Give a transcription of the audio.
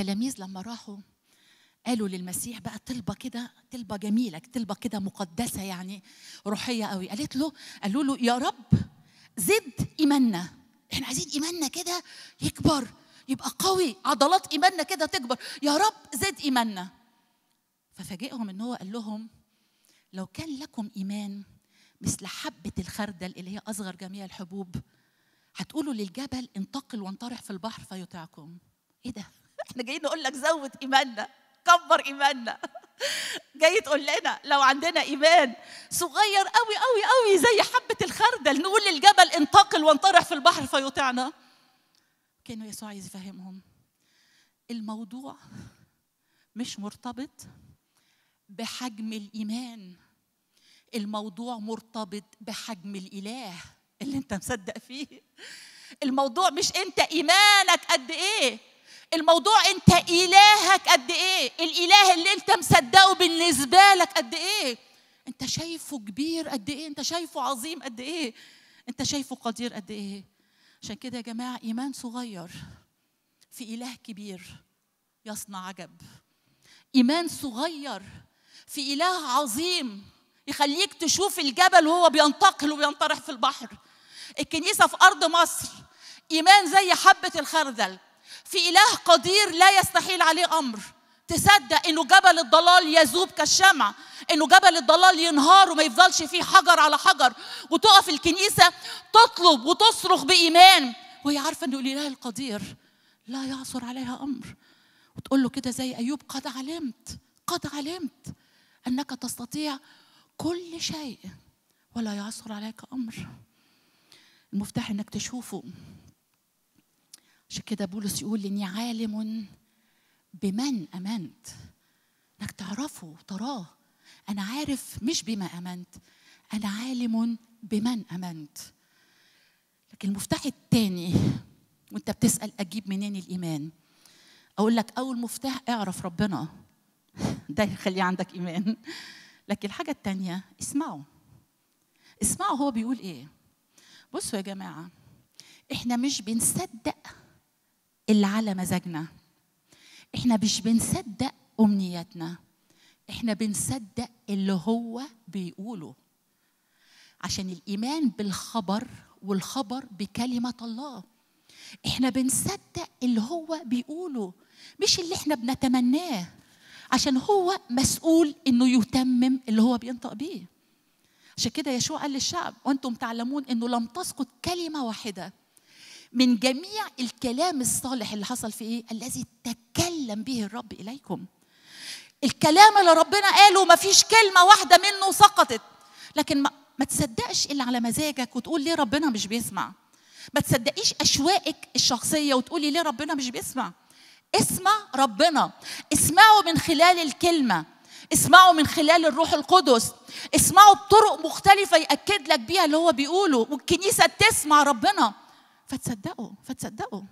التلاميذ لما راحوا قالوا للمسيح بقى طلبه كده طلبه جميله طلبه كده مقدسه يعني روحيه قوي قالت له قالوا له يا رب زد ايماننا احنا عايزين ايماننا كده يكبر يبقى قوي عضلات ايماننا كده تكبر يا رب زد ايماننا ففاجئهم ان هو قال لهم لو كان لكم ايمان مثل حبه الخردل اللي هي اصغر جميع الحبوب هتقولوا للجبل انتقل وانطرح في البحر فيطيعكم ايه ده احنا جايين نقول لك زود ايماننا كبر ايماننا جاي تقول لنا لو عندنا ايمان صغير قوي قوي قوي زي حبه الخردل نقول للجبل انتقل وانطرح في البحر فيطعنا كانه يسوع عايز يفهمهم الموضوع مش مرتبط بحجم الايمان الموضوع مرتبط بحجم الاله اللي انت مصدق فيه الموضوع مش انت ايمانك قد الموضوع انت الهك قد ايه الاله اللي انت مصدقه بالنسبه لك قد ايه انت شايفه كبير قد ايه انت شايفه عظيم قد ايه انت شايفه قدير قد ايه عشان كده يا جماعه ايمان صغير في اله كبير يصنع عجب ايمان صغير في اله عظيم يخليك تشوف الجبل وهو بينتقل وبينطرح في البحر الكنيسه في ارض مصر ايمان زي حبه الخردل في إله قدير لا يستحيل عليه أمر تصدق إنه جبل الضلال يذوب كالشمع إنه جبل الضلال ينهار وما يفضلش فيه حجر على حجر وتقف الكنيسة تطلب وتصرخ بإيمان وهي عارفة إنه الإله القدير لا يعثر عليها أمر وتقول له كده زي أيوب قد علمت قد علمت أنك تستطيع كل شيء ولا يعثر عليك أمر المفتاح إنك تشوفه عشان كده بولس يقول اني عالم بمن امنت انك تعرفه وتراه انا عارف مش بما امنت انا عالم بمن امنت لكن المفتاح الثاني وانت بتسال اجيب منين الايمان اقول لك اول مفتاح اعرف ربنا ده يخلي عندك ايمان لكن الحاجه الثانيه اسمعه اسمعوا هو بيقول ايه بصوا يا جماعه احنا مش بنصدق اللي على مزاجنا احنا مش بنصدق امنياتنا احنا بنصدق اللي هو بيقوله عشان الايمان بالخبر والخبر بكلمه الله احنا بنصدق اللي هو بيقوله مش اللي احنا بنتمناه عشان هو مسؤول انه يتمم اللي هو بينطق بيه عشان كده يشوع قال للشعب وانتم تعلمون انه لم تسقط كلمه واحده من جميع الكلام الصالح اللي حصل في ايه الذي تكلم به الرب اليكم الكلام اللي ربنا قاله ما فيش كلمه واحده منه سقطت لكن ما, ما تصدقش اللي على مزاجك وتقول ليه ربنا مش بيسمع ما تصدقيش اشوائك الشخصيه وتقولي ليه ربنا مش بيسمع اسمع ربنا اسمعه من خلال الكلمه اسمعه من خلال الروح القدس اسمعه بطرق مختلفه ياكد لك بيها اللي هو بيقوله والكنيسه تسمع ربنا فتصدقوا فتصدقوا